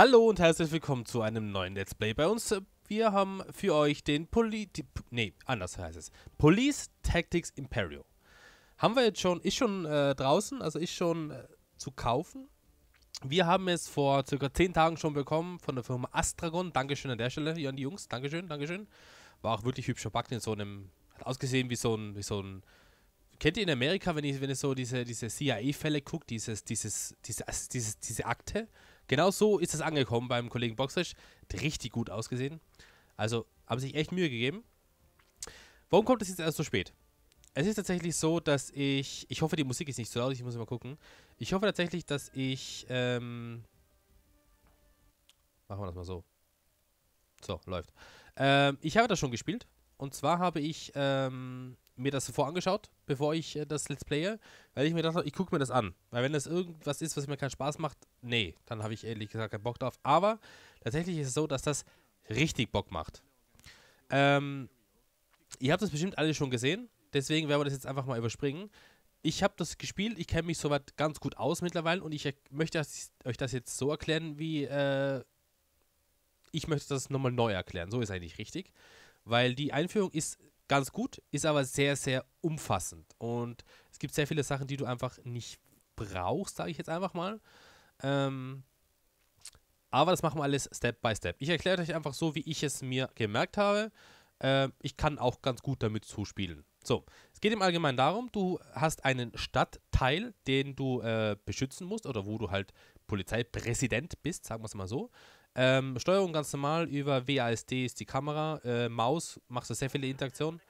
Hallo und herzlich willkommen zu einem neuen Let's Play bei uns. Wir haben für euch den Poli... Nee, anders heißt es. Police Tactics Imperial. Haben wir jetzt schon... Ist schon äh, draußen, also ist schon äh, zu kaufen. Wir haben es vor circa 10 Tagen schon bekommen von der Firma Astragon. Dankeschön an der Stelle hier an die Jungs. Dankeschön, Dankeschön. War auch wirklich hübsch verpackt in so einem... Hat ausgesehen wie so ein... Wie so ein Kennt ihr in Amerika, wenn ihr, wenn ihr so diese, diese CIA-Fälle guckt, dieses, dieses, diese, dieses, diese Akte? Genau so ist es angekommen beim Kollegen Boxisch. Richtig gut ausgesehen. Also haben sich echt Mühe gegeben. Warum kommt es jetzt erst so spät? Es ist tatsächlich so, dass ich. Ich hoffe, die Musik ist nicht so laut, ich muss mal gucken. Ich hoffe tatsächlich, dass ich. Ähm, machen wir das mal so. So, läuft. Ähm, ich habe das schon gespielt. Und zwar habe ich ähm, mir das zuvor angeschaut, bevor ich äh, das Let's Playe, weil ich mir dachte, ich gucke mir das an. Weil wenn das irgendwas ist, was mir keinen Spaß macht, nee, dann habe ich ehrlich gesagt keinen Bock drauf. Aber tatsächlich ist es so, dass das richtig Bock macht. Ähm, ihr habt das bestimmt alle schon gesehen, deswegen werden wir das jetzt einfach mal überspringen. Ich habe das gespielt, ich kenne mich soweit ganz gut aus mittlerweile und ich möchte euch das jetzt so erklären, wie äh, ich möchte das nochmal neu erklären. So ist eigentlich richtig, weil die Einführung ist ganz gut, ist aber sehr, sehr umfassend. Und es gibt sehr viele Sachen, die du einfach nicht brauchst, sage ich jetzt einfach mal. Ähm, aber das machen wir alles Step by Step. Ich erkläre euch einfach so, wie ich es mir gemerkt habe. Ähm, ich kann auch ganz gut damit zuspielen. So, es geht im Allgemeinen darum, du hast einen Stadtteil, den du äh, beschützen musst oder wo du halt Polizeipräsident bist, sagen wir es mal so. Ähm, Steuerung ganz normal über WASD ist die Kamera. Äh, Maus macht du sehr viele Interaktionen.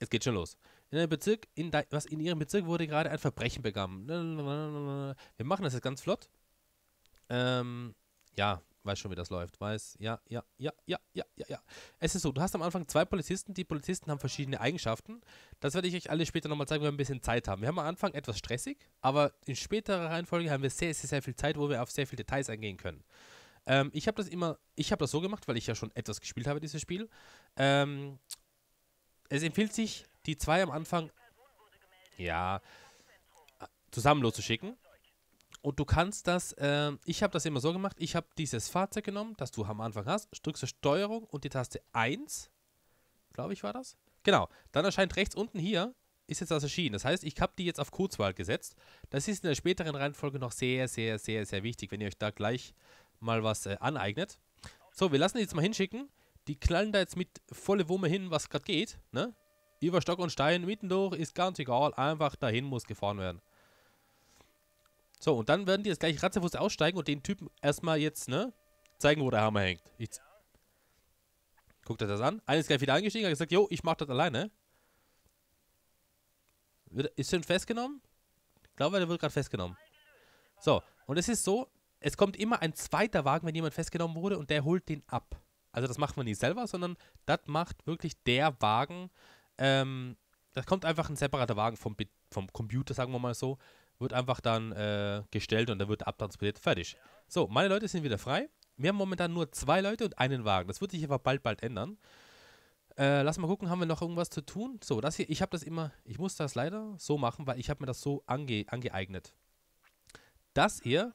Es geht schon los. In einem Bezirk, in de, was in ihrem Bezirk wurde gerade ein Verbrechen begangen. Wir machen das jetzt ganz flott. Ähm, ja, weiß schon, wie das läuft. Weiß, ja, ja, ja, ja, ja, ja, ja. Es ist so, du hast am Anfang zwei Polizisten. Die Polizisten haben verschiedene Eigenschaften. Das werde ich euch alle später nochmal zeigen, wenn wir ein bisschen Zeit haben. Wir haben am Anfang etwas stressig, aber in späterer Reihenfolge haben wir sehr, sehr, sehr viel Zeit, wo wir auf sehr viele Details eingehen können. Ähm, ich habe das immer, ich habe das so gemacht, weil ich ja schon etwas gespielt habe, dieses Spiel. Ähm, es empfiehlt sich, die zwei am Anfang, ja, zusammen loszuschicken. Und du kannst das, äh, ich habe das immer so gemacht, ich habe dieses Fahrzeug genommen, das du am Anfang hast, drückst du Steuerung und die Taste 1, glaube ich war das. Genau, dann erscheint rechts unten hier, ist jetzt das erschienen. Das heißt, ich habe die jetzt auf Kurzwahl gesetzt. Das ist in der späteren Reihenfolge noch sehr, sehr, sehr, sehr wichtig, wenn ihr euch da gleich mal was äh, aneignet. So, wir lassen die jetzt mal hinschicken. Die knallen da jetzt mit volle Wumme hin, was gerade geht. Ne? Über Stock und Stein, mittendurch, ist ganz egal. Einfach dahin muss gefahren werden. So, und dann werden die jetzt gleich Ratzefuß aussteigen und den Typen erstmal jetzt, ne, zeigen, wo der Hammer hängt. Ich Guckt euch das an. Einer ist gleich wieder eingestiegen, hat gesagt, jo, ich mach das alleine. Ist schon festgenommen? Ich glaube, der wird gerade festgenommen. So, und es ist so, es kommt immer ein zweiter Wagen, wenn jemand festgenommen wurde, und der holt den ab. Also das macht man nicht selber, sondern das macht wirklich der Wagen. Ähm, das kommt einfach ein separater Wagen vom, vom Computer, sagen wir mal so, wird einfach dann äh, gestellt und dann wird abtransportiert. Fertig. So, meine Leute sind wieder frei. Wir haben momentan nur zwei Leute und einen Wagen. Das wird sich aber bald, bald ändern. Äh, lass mal gucken, haben wir noch irgendwas zu tun? So, das hier, ich habe das immer, ich muss das leider so machen, weil ich habe mir das so ange, angeeignet. Das hier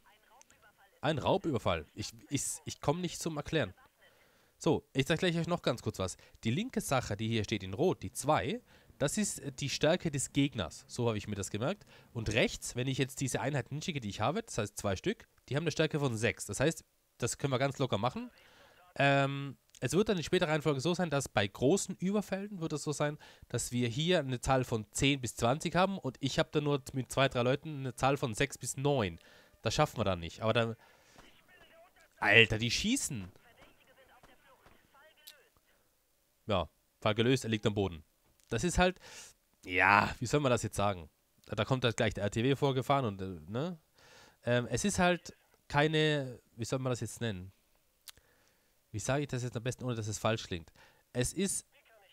ein Raubüberfall. Ich, ich, ich komme nicht zum Erklären. So, ich zeige ich euch noch ganz kurz was. Die linke Sache, die hier steht in Rot, die 2, das ist äh, die Stärke des Gegners. So habe ich mir das gemerkt. Und rechts, wenn ich jetzt diese Einheiten hinschicke, die ich habe, das heißt zwei Stück, die haben eine Stärke von 6. Das heißt, das können wir ganz locker machen. Ähm, es wird dann in späterer Reihenfolge so sein, dass bei großen Überfällen wird es so sein, dass wir hier eine Zahl von 10 bis 20 haben und ich habe dann nur mit zwei, drei Leuten eine Zahl von 6 bis 9. Das schaffen wir dann nicht. Aber dann Alter, die schießen. Ja, Fall gelöst, er liegt am Boden. Das ist halt, ja, wie soll man das jetzt sagen? Da kommt halt gleich der RTW vorgefahren und, äh, ne? Ähm, es ist halt keine, wie soll man das jetzt nennen? Wie sage ich das jetzt am besten, ohne dass es falsch klingt? Es ist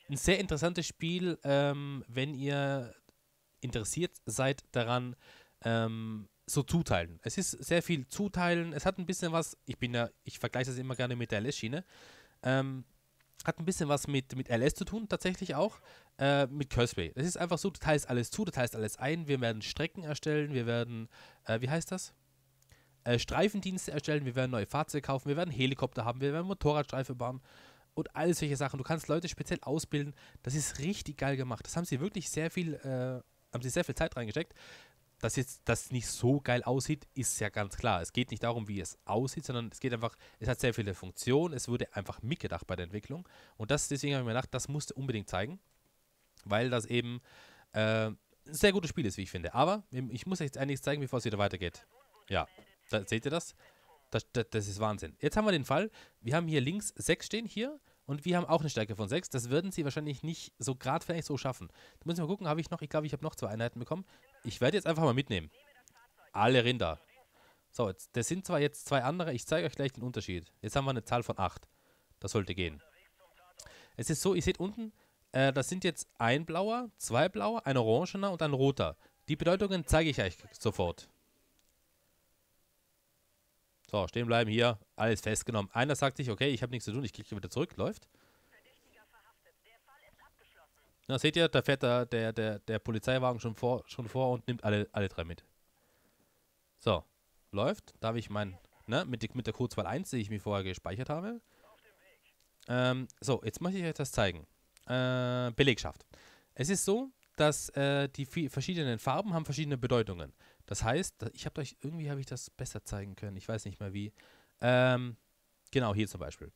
ein sehr interessantes Spiel, ähm, wenn ihr interessiert seid daran, ähm, so zuteilen. Es ist sehr viel zuteilen. Es hat ein bisschen was, ich bin ja, ich vergleiche das immer gerne mit der LS-Schiene. Ähm, hat ein bisschen was mit, mit LS zu tun, tatsächlich auch, äh, mit Curseway. Es ist einfach so, du teilst alles zu, du teilst alles ein. Wir werden Strecken erstellen, wir werden, äh, wie heißt das? Äh, Streifendienste erstellen, wir werden neue Fahrzeuge kaufen, wir werden Helikopter haben, wir werden Motorradstreife bauen und all solche Sachen. Du kannst Leute speziell ausbilden. Das ist richtig geil gemacht. Das haben sie wirklich sehr viel, äh, haben sie sehr viel Zeit reingesteckt dass jetzt das nicht so geil aussieht, ist ja ganz klar. Es geht nicht darum, wie es aussieht, sondern es geht einfach, es hat sehr viele Funktionen, es wurde einfach mitgedacht bei der Entwicklung. Und das, deswegen habe ich mir gedacht, das musste unbedingt zeigen, weil das eben äh, ein sehr gutes Spiel ist, wie ich finde. Aber ich muss jetzt einiges zeigen, bevor es wieder weitergeht. Ja, da, seht ihr das? Das, das? das ist Wahnsinn. Jetzt haben wir den Fall, wir haben hier links 6 stehen, hier und wir haben auch eine Stärke von 6. Das würden sie wahrscheinlich nicht so geradlinig so schaffen. Da muss ich mal gucken, habe ich noch, ich glaube, ich habe noch zwei Einheiten bekommen. Ich werde jetzt einfach mal mitnehmen. Alle Rinder. So, jetzt, das sind zwar jetzt zwei andere, ich zeige euch gleich den Unterschied. Jetzt haben wir eine Zahl von 8. Das sollte gehen. Es ist so, ihr seht unten, äh, das sind jetzt ein blauer, zwei blauer, ein orangener und ein roter. Die Bedeutungen zeige ich euch sofort. So, stehen bleiben hier. Alles festgenommen. Einer sagt sich, okay, ich habe nichts zu tun, ich klicke wieder zurück. Läuft. Na, seht ihr, da fährt der, der, der, der Polizeiwagen schon vor, schon vor und nimmt alle, alle drei mit. So, läuft. Darf ich mein, ne, mit, mit der Kurzwahl 1, die ich mir vorher gespeichert habe. Ähm, so, jetzt möchte ich euch das zeigen. Äh, Belegschaft. Es ist so, dass äh, die verschiedenen Farben haben verschiedene Bedeutungen. Das heißt, ich habe euch irgendwie habe ich das besser zeigen können. Ich weiß nicht mehr wie. Ähm, genau hier zum Beispiel.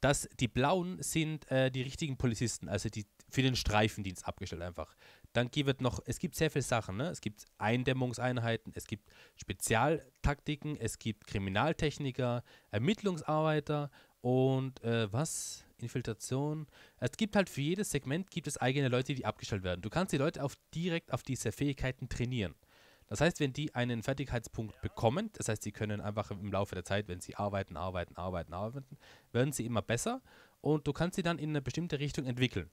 Dass die Blauen sind äh, die richtigen Polizisten, also die für den Streifendienst abgestellt einfach. Dann gibt es noch, es gibt sehr viele Sachen. Ne? Es gibt Eindämmungseinheiten, es gibt Spezialtaktiken, es gibt Kriminaltechniker, Ermittlungsarbeiter und äh, was? Infiltration. Es gibt halt für jedes Segment gibt es eigene Leute, die abgestellt werden. Du kannst die Leute auf direkt auf diese Fähigkeiten trainieren. Das heißt, wenn die einen Fertigkeitspunkt bekommen, das heißt, sie können einfach im Laufe der Zeit, wenn sie arbeiten, arbeiten, arbeiten, arbeiten, werden sie immer besser und du kannst sie dann in eine bestimmte Richtung entwickeln.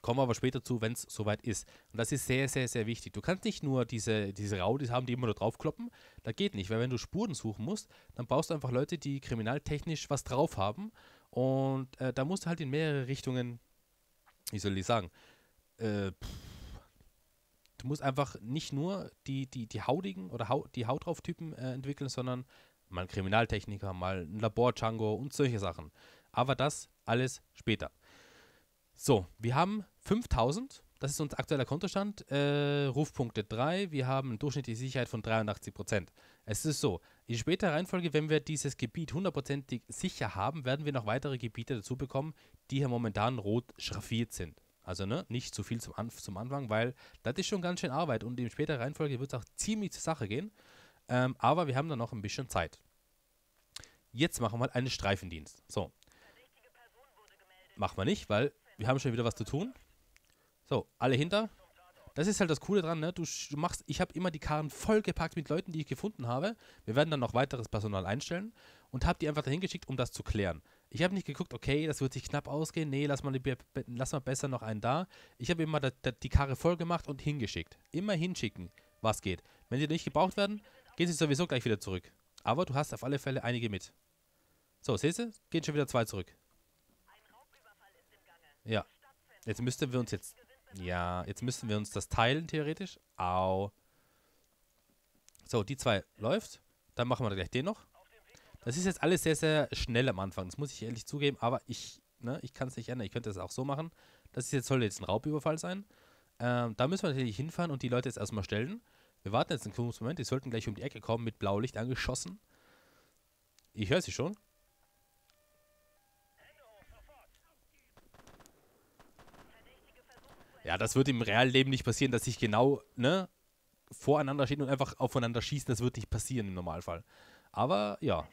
Kommen wir aber später zu, wenn es soweit ist. Und das ist sehr, sehr, sehr wichtig. Du kannst nicht nur diese, diese Raudis haben, die immer nur draufkloppen. Da geht nicht, weil wenn du Spuren suchen musst, dann brauchst du einfach Leute, die kriminaltechnisch was drauf haben und äh, da musst du halt in mehrere Richtungen, wie soll ich sagen, äh, du musst einfach nicht nur die, die, die Haudigen oder Hau, die Haut drauf Typen äh, entwickeln, sondern mal einen Kriminaltechniker, mal ein Labor-Django und solche Sachen. Aber das alles später. So, wir haben 5000, das ist unser aktueller Kontostand, äh, Rufpunkte 3, wir haben eine durchschnittliche Sicherheit von 83%. Es ist so, in späterer Reihenfolge, wenn wir dieses Gebiet hundertprozentig sicher haben, werden wir noch weitere Gebiete dazu bekommen, die hier momentan rot schraffiert sind. Also ne, nicht zu viel zum, Anf zum Anfang, weil das ist schon ganz schön Arbeit und in späterer Reihenfolge wird es auch ziemlich zur Sache gehen. Ähm, aber wir haben da noch ein bisschen Zeit. Jetzt machen wir mal einen Streifendienst. So. Machen wir nicht, weil wir haben schon wieder was zu tun. So, alle hinter das ist halt das Coole dran, ne? Du, machst, ich habe immer die Karren vollgepackt mit Leuten, die ich gefunden habe. Wir werden dann noch weiteres Personal einstellen und habe die einfach dahin geschickt, um das zu klären. Ich habe nicht geguckt, okay, das wird sich knapp ausgehen. Nee, lass mal, lass mal besser noch einen da. Ich habe immer da, da, die Karre voll gemacht und hingeschickt. Immer hinschicken, was geht. Wenn die nicht gebraucht werden, gehen sie sowieso gleich wieder zurück. Aber du hast auf alle Fälle einige mit. So, siehst du? Gehen schon wieder zwei zurück. Ja. Jetzt müssten wir uns jetzt ja, jetzt müssen wir uns das teilen, theoretisch. Au. So, die zwei läuft. Dann machen wir gleich den noch. Das ist jetzt alles sehr, sehr schnell am Anfang. Das muss ich ehrlich zugeben, aber ich, ne, ich kann es nicht ändern. Ich könnte es auch so machen. Das ist jetzt, soll jetzt ein Raubüberfall sein. Ähm, da müssen wir natürlich hinfahren und die Leute jetzt erstmal stellen. Wir warten jetzt einen kurzen Moment. Die sollten gleich um die Ecke kommen, mit Blaulicht angeschossen. Ich höre sie schon. Ja, das wird im realen Leben nicht passieren, dass sich genau ne, voreinander stehen und einfach aufeinander schießen. Das wird nicht passieren im Normalfall. Aber ja.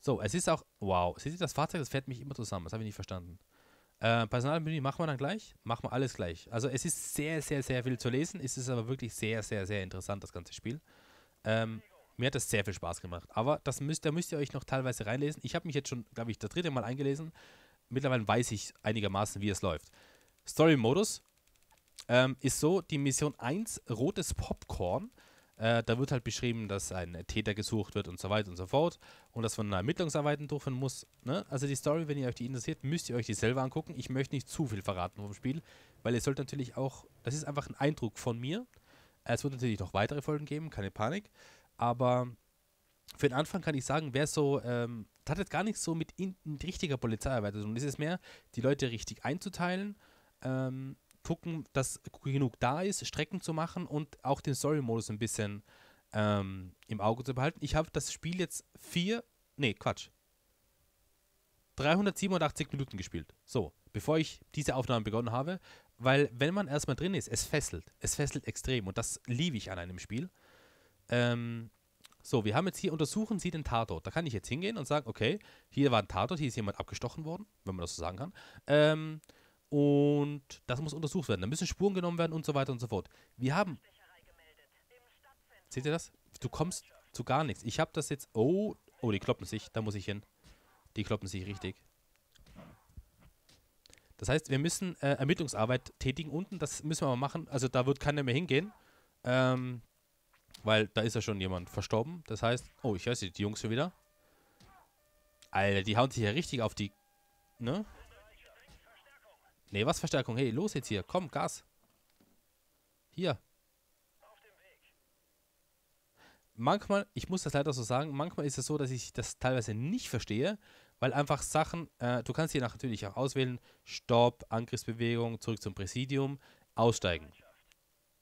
So, es ist auch. Wow, seht ihr das Fahrzeug? Das fährt mich immer zusammen. Das habe ich nicht verstanden. Äh, Personalmenü machen wir dann gleich. Machen wir alles gleich. Also, es ist sehr, sehr, sehr viel zu lesen. Es ist aber wirklich sehr, sehr, sehr interessant, das ganze Spiel. Ähm, mir hat das sehr viel Spaß gemacht. Aber das müsst, da müsst ihr euch noch teilweise reinlesen. Ich habe mich jetzt schon, glaube ich, das dritte Mal eingelesen. Mittlerweile weiß ich einigermaßen, wie es läuft. Story-Modus ähm, ist so, die Mission 1, rotes Popcorn. Äh, da wird halt beschrieben, dass ein Täter gesucht wird und so weiter und so fort und dass man Ermittlungsarbeiten durchführen muss. Ne? Also die Story, wenn ihr euch die interessiert, müsst ihr euch die selber angucken. Ich möchte nicht zu viel verraten vom Spiel, weil ihr sollt natürlich auch, das ist einfach ein Eindruck von mir. Es wird natürlich noch weitere Folgen geben, keine Panik. Aber für den Anfang kann ich sagen, wer so, ähm, das hat jetzt gar nichts so mit in, in richtiger Polizeiarbeit zu tun. Es ist mehr, die Leute richtig einzuteilen ähm, gucken, dass genug da ist, Strecken zu machen und auch den Story-Modus ein bisschen ähm, im Auge zu behalten. Ich habe das Spiel jetzt vier, nee, Quatsch, 387 Minuten gespielt. So, bevor ich diese Aufnahme begonnen habe, weil wenn man erstmal drin ist, es fesselt. Es fesselt extrem und das liebe ich an einem Spiel. Ähm, so, wir haben jetzt hier, untersuchen Sie den Tatort. Da kann ich jetzt hingehen und sagen, okay, hier war ein Tatort, hier ist jemand abgestochen worden, wenn man das so sagen kann. Ähm, und das muss untersucht werden. Da müssen Spuren genommen werden und so weiter und so fort. Wir haben. Seht ihr das? Du kommst zu gar nichts. Ich habe das jetzt. Oh, oh, die kloppen sich. Da muss ich hin. Die kloppen sich richtig. Das heißt, wir müssen äh, Ermittlungsarbeit tätigen unten. Das müssen wir mal machen. Also da wird keiner mehr hingehen. Ähm, weil da ist ja schon jemand verstorben. Das heißt, oh, ich höre sie, die Jungs schon wieder. Alter, die hauen sich ja richtig auf die. Ne? Nee, was Verstärkung? Hey, los jetzt hier. Komm, Gas. Hier. Manchmal, ich muss das leider so sagen, manchmal ist es so, dass ich das teilweise nicht verstehe, weil einfach Sachen, äh, du kannst hier natürlich auch auswählen, Stopp, Angriffsbewegung, zurück zum Präsidium, aussteigen.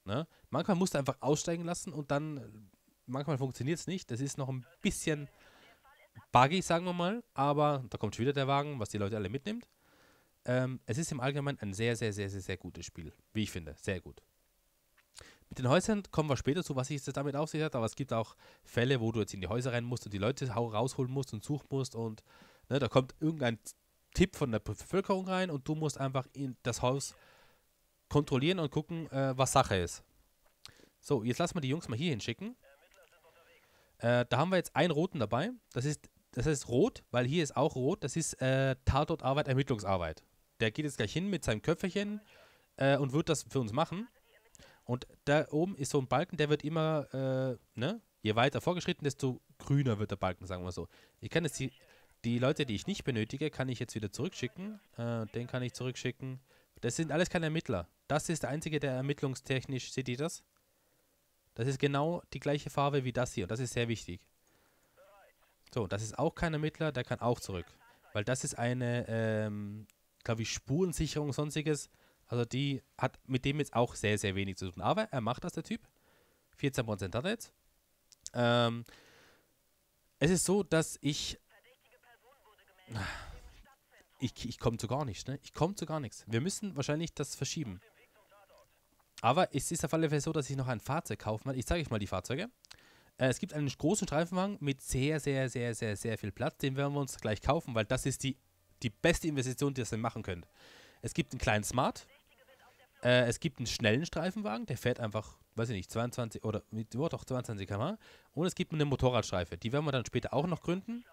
Ne? Manchmal musst du einfach aussteigen lassen und dann, manchmal funktioniert es nicht. Das ist noch ein bisschen buggy, sagen wir mal, aber da kommt schon wieder der Wagen, was die Leute alle mitnimmt. Ähm, es ist im Allgemeinen ein sehr, sehr, sehr, sehr, sehr gutes Spiel, wie ich finde. Sehr gut. Mit den Häusern kommen wir später zu, was sich jetzt damit auf sich hat, aber es gibt auch Fälle, wo du jetzt in die Häuser rein musst und die Leute rausholen musst und suchen musst und ne, da kommt irgendein Tipp von der Bevölkerung rein und du musst einfach in das Haus kontrollieren und gucken, äh, was Sache ist. So, jetzt lassen wir die Jungs mal hier hinschicken. Äh, da haben wir jetzt einen roten dabei. Das ist, das heißt rot, weil hier ist auch rot. Das ist äh, Tatortarbeit, Ermittlungsarbeit. Der geht jetzt gleich hin mit seinem Köpferchen äh, und wird das für uns machen. Und da oben ist so ein Balken, der wird immer, äh, ne? Je weiter vorgeschritten, desto grüner wird der Balken, sagen wir so. Ich kann jetzt die, die Leute, die ich nicht benötige, kann ich jetzt wieder zurückschicken. Äh, den kann ich zurückschicken. Das sind alles keine Ermittler. Das ist der einzige, der ermittlungstechnisch, seht ihr das? Das ist genau die gleiche Farbe wie das hier und das ist sehr wichtig. So, das ist auch kein Ermittler, der kann auch zurück. Weil das ist eine ähm, glaube ich, Spurensicherung und sonstiges. Also die hat mit dem jetzt auch sehr, sehr wenig zu tun. Aber er macht das, der Typ. 14% hat er jetzt. Ähm, es ist so, dass ich... Ich, ich komme zu gar nichts, ne? Ich komme zu gar nichts. Wir müssen wahrscheinlich das verschieben. Aber es ist auf alle Fälle so, dass ich noch ein Fahrzeug kaufen will. Ich zeige euch mal die Fahrzeuge. Äh, es gibt einen großen Streifenwagen mit sehr, sehr, sehr, sehr, sehr viel Platz. Den werden wir uns gleich kaufen, weil das ist die die beste Investition, die ihr machen könnt. Es gibt einen kleinen Smart, äh, es gibt einen schnellen Streifenwagen, der fährt einfach, weiß ich nicht, 22 oder mit, oh, doch 22 km Und es gibt eine Motorradstreife, die werden wir dann später auch noch gründen.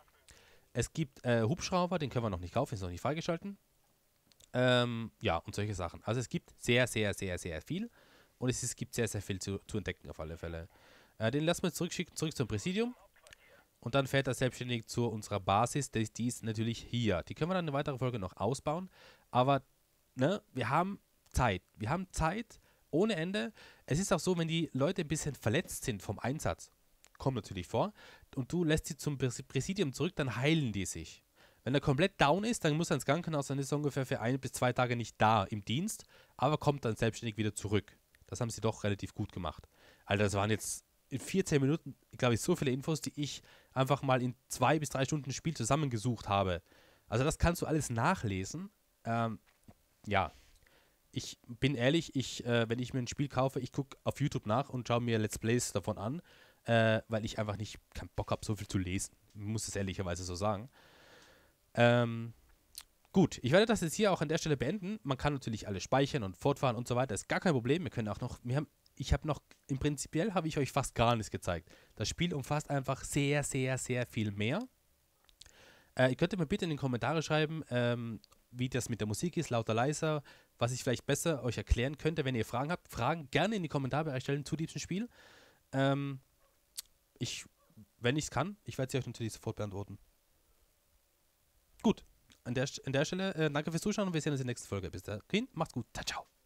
Es gibt äh, Hubschrauber, den können wir noch nicht kaufen, ist noch nicht freigeschalten. Ähm, ja, und solche Sachen. Also es gibt sehr, sehr, sehr, sehr viel. Und es, es gibt sehr, sehr viel zu, zu entdecken auf alle Fälle. Äh, den lassen wir zurückschicken, zurück zum Präsidium. Und dann fährt er selbstständig zu unserer Basis. Die, die ist natürlich hier. Die können wir dann eine weitere Folge noch ausbauen. Aber ne, wir haben Zeit. Wir haben Zeit ohne Ende. Es ist auch so, wenn die Leute ein bisschen verletzt sind vom Einsatz, kommt natürlich vor, und du lässt sie zum Präsidium zurück, dann heilen die sich. Wenn er komplett down ist, dann muss er ins Krankenhaus, dann ist er ungefähr für ein bis zwei Tage nicht da im Dienst, aber kommt dann selbstständig wieder zurück. Das haben sie doch relativ gut gemacht. Alter, das waren jetzt in 14 Minuten, glaube ich, so viele Infos, die ich einfach mal in zwei bis drei Stunden Spiel zusammengesucht habe. Also das kannst du alles nachlesen. Ähm, ja, ich bin ehrlich, ich, äh, wenn ich mir ein Spiel kaufe, ich gucke auf YouTube nach und schaue mir Let's Plays davon an, äh, weil ich einfach nicht keinen Bock habe, so viel zu lesen. Ich muss es ehrlicherweise so sagen. Ähm, Gut, ich werde das jetzt hier auch an der Stelle beenden. Man kann natürlich alles speichern und fortfahren und so weiter. Ist gar kein Problem. Wir können auch noch, wir haben ich habe noch, im Prinzipiell habe ich euch fast gar nichts gezeigt. Das Spiel umfasst einfach sehr, sehr, sehr viel mehr. Äh, ihr könnt mir bitte in den Kommentaren schreiben, ähm, wie das mit der Musik ist, lauter, leiser, was ich vielleicht besser euch erklären könnte, wenn ihr Fragen habt. Fragen gerne in die Kommentare stellen zu diesem Spiel. Ähm, ich, wenn ich es kann, ich werde sie euch natürlich sofort beantworten. Gut, an der, an der Stelle äh, danke fürs Zuschauen und wir sehen uns in der nächsten Folge. Bis dahin, macht's gut, ciao, ciao.